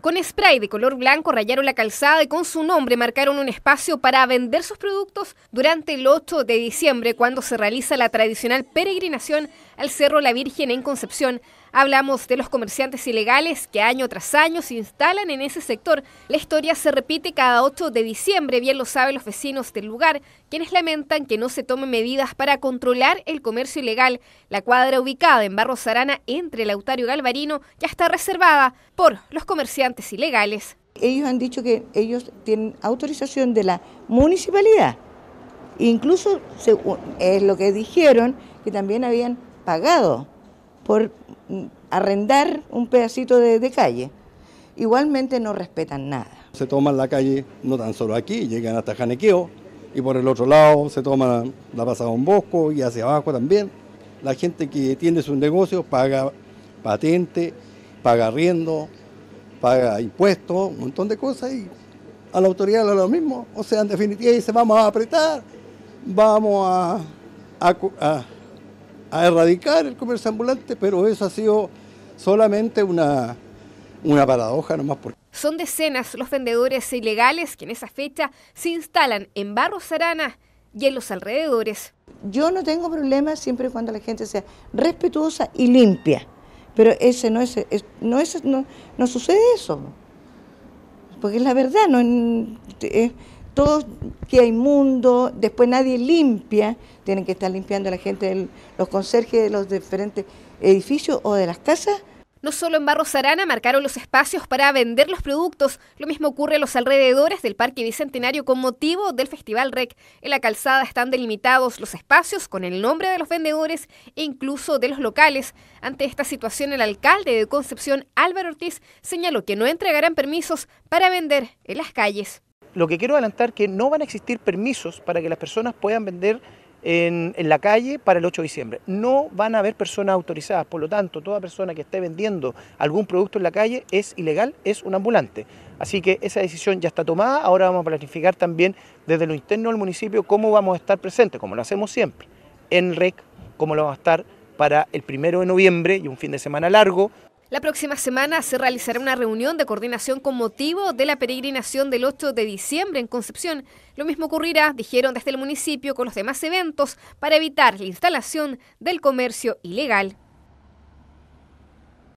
Con spray de color blanco rayaron la calzada y con su nombre marcaron un espacio para vender sus productos durante el 8 de diciembre, cuando se realiza la tradicional peregrinación al Cerro La Virgen en Concepción, Hablamos de los comerciantes ilegales que año tras año se instalan en ese sector. La historia se repite cada 8 de diciembre, bien lo saben los vecinos del lugar, quienes lamentan que no se tomen medidas para controlar el comercio ilegal. La cuadra ubicada en Barro Sarana, entre Lautario y Galvarino ya está reservada por los comerciantes ilegales. Ellos han dicho que ellos tienen autorización de la municipalidad. Incluso es lo que dijeron que también habían pagado por arrendar un pedacito de, calle. Igualmente no respetan nada. Se toman la calle no tan solo aquí, llegan hasta Janequeo y por el otro lado se toman la pasada un bosco y hacia abajo también. La gente que tiene sus negocios paga patente, paga arriendo, paga impuestos, un montón de cosas y a la autoridad le da lo mismo. O sea, en definitiva dice vamos a apretar, vamos a, a a erradicar el comercio ambulante, pero eso ha sido solamente una, una paradoja nomás. Son decenas los vendedores ilegales que en esa fecha se instalan en Barros Arana y en los alrededores. Yo no tengo problemas siempre y cuando la gente sea respetuosa y limpia, pero ese no es, no, es, no, no sucede eso, porque es la verdad, no, es, todo que hay mundo, después nadie limpia, tienen que estar limpiando la gente, los conserjes de los diferentes edificios o de las casas. No solo en Barro Sarana marcaron los espacios para vender los productos, lo mismo ocurre a los alrededores del Parque Bicentenario con motivo del Festival Rec. En la calzada están delimitados los espacios con el nombre de los vendedores e incluso de los locales. Ante esta situación, el alcalde de Concepción, Álvaro Ortiz, señaló que no entregarán permisos para vender en las calles. Lo que quiero adelantar es que no van a existir permisos para que las personas puedan vender en, la calle para el 8 de diciembre. No van a haber personas autorizadas, por lo tanto, toda persona que esté vendiendo algún producto en la calle es ilegal, es un ambulante. Así que esa decisión ya está tomada, ahora vamos a planificar también desde lo interno del municipio cómo vamos a estar presentes, como lo hacemos siempre, en REC, cómo lo vamos a estar para el 1 de noviembre y un fin de semana largo, la próxima semana se realizará una reunión de coordinación con motivo de la peregrinación del 8 de diciembre en Concepción. Lo mismo ocurrirá, dijeron desde el municipio, con los demás eventos para evitar la instalación del comercio ilegal.